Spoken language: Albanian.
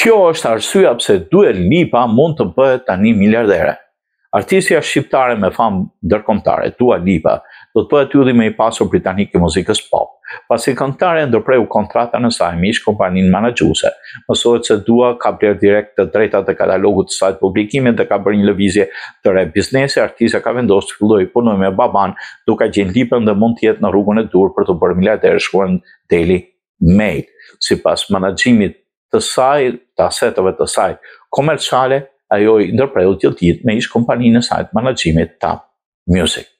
Kjo është arsyeja pse Dua Lipa mund të bëhet tani miliardere. Artisja shqiptare me famë ndërkombëtare, Dua Lipa, do të bëhet hyrje më i pasur britanik i muzikës pop, pasi i ndërpreu kontratën e saj me ish kompaninë menaxhuese. Mësohet se Dua ka bler direkt të drejtat e katalogut të saj të dhe ka bërë një lëvizje të re biznesi. artisja ka vendosur të fillojë punoj me baban, duke gjenë Lipën dhe mund të jetë në rrugën e dur për të bërë miliarder shkruan Daily Mail. Sipas menaxhimit të saj, të asetëve të saj komerciale, ajo i ndërprejot të jetë me ishë kompaninë në sajtë managjimit të music.